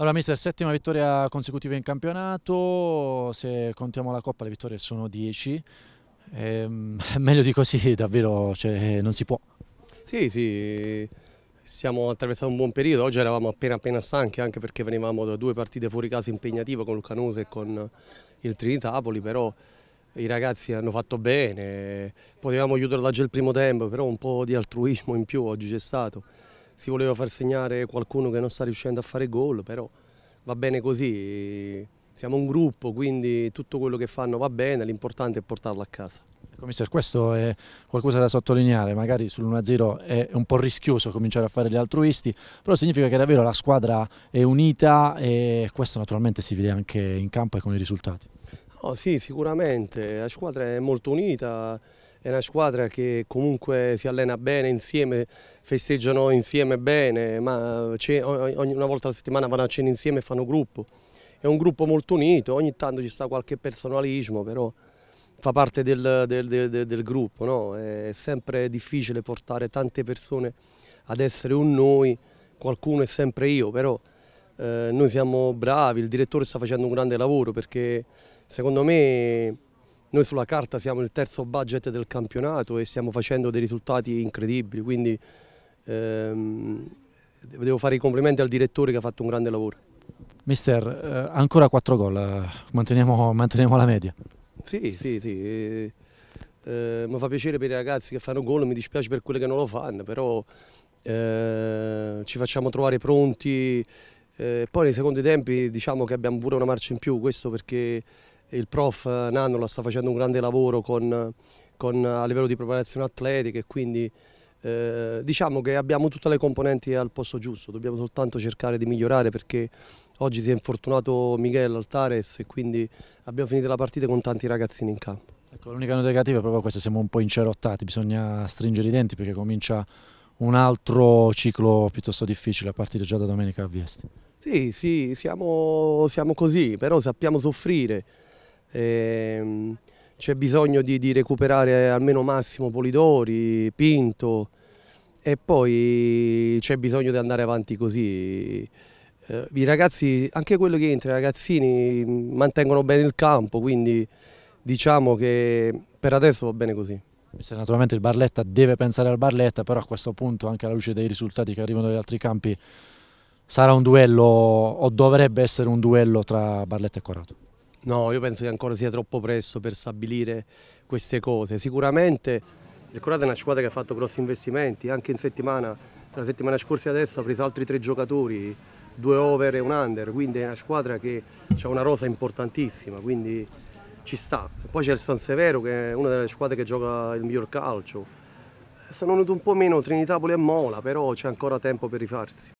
Allora mister, settima vittoria consecutiva in campionato, se contiamo la Coppa le vittorie sono 10, ehm, meglio di così davvero cioè, non si può. Sì, sì, stiamo attraversando un buon periodo, oggi eravamo appena appena stanchi anche perché venivamo da due partite fuori casa impegnative con il Canose e con il Trinitapoli, però i ragazzi hanno fatto bene, potevamo chiudere già il primo tempo, però un po' di altruismo in più oggi c'è stato si voleva far segnare qualcuno che non sta riuscendo a fare gol, però va bene così, siamo un gruppo, quindi tutto quello che fanno va bene, l'importante è portarlo a casa. Commissario, ecco, questo è qualcosa da sottolineare, magari sull'1-0 è un po' rischioso cominciare a fare gli altruisti, però significa che davvero la squadra è unita e questo naturalmente si vede anche in campo e con i risultati. Oh, sì, sicuramente, la squadra è molto unita, è una squadra che comunque si allena bene insieme, festeggiano insieme bene, ma ogni, una volta alla settimana vanno a cena insieme e fanno gruppo. È un gruppo molto unito, ogni tanto ci sta qualche personalismo, però fa parte del, del, del, del gruppo. No? È sempre difficile portare tante persone ad essere un noi, qualcuno è sempre io, però eh, noi siamo bravi, il direttore sta facendo un grande lavoro perché secondo me noi sulla carta siamo il terzo budget del campionato e stiamo facendo dei risultati incredibili, quindi ehm, devo fare i complimenti al direttore che ha fatto un grande lavoro. Mister, eh, ancora 4 gol, eh, manteniamo, manteniamo, la media. Sì, sì, sì. Eh, eh, mi fa piacere per i ragazzi che fanno gol, mi dispiace per quelli che non lo fanno, però eh, ci facciamo trovare pronti. Eh, poi nei secondi tempi diciamo che abbiamo pure una marcia in più, questo perché il prof eh, Nannola sta facendo un grande lavoro con, con, eh, a livello di preparazione atletica e quindi eh, diciamo che abbiamo tutte le componenti al posto giusto, dobbiamo soltanto cercare di migliorare perché oggi si è infortunato Michele Altares e quindi abbiamo finito la partita con tanti ragazzini in campo. Ecco, l'unica nota negativa è proprio questa, siamo un po' incerottati, bisogna stringere i denti perché comincia un altro ciclo piuttosto difficile a partire già da domenica a Viesti. Sì, sì, siamo, siamo così, però sappiamo soffrire, Ehm, c'è bisogno di, di, recuperare almeno Massimo Polidori, Pinto e poi c'è bisogno di andare avanti così. Eh, I ragazzi, anche quello che entra, i ragazzini mm, mantengono bene il campo, quindi diciamo che per adesso va bene così. Naturalmente il Barletta deve pensare al Barletta, però a questo punto anche alla luce dei risultati che arrivano dagli altri campi sarà un duello o dovrebbe essere un duello tra Barletta e Corato. No, io penso che ancora sia troppo presto per stabilire queste cose. Sicuramente il Corate è una squadra che ha fatto grossi investimenti, anche in settimana, tra la settimana scorsa e adesso ha preso altri tre giocatori, due over e un under, quindi è una squadra che ha una rosa importantissima, quindi ci sta. Poi c'è il San Severo che è una delle squadre che gioca il miglior calcio. Sono venuti un po' meno Trinitapoli e Mola, però c'è ancora tempo per rifarsi.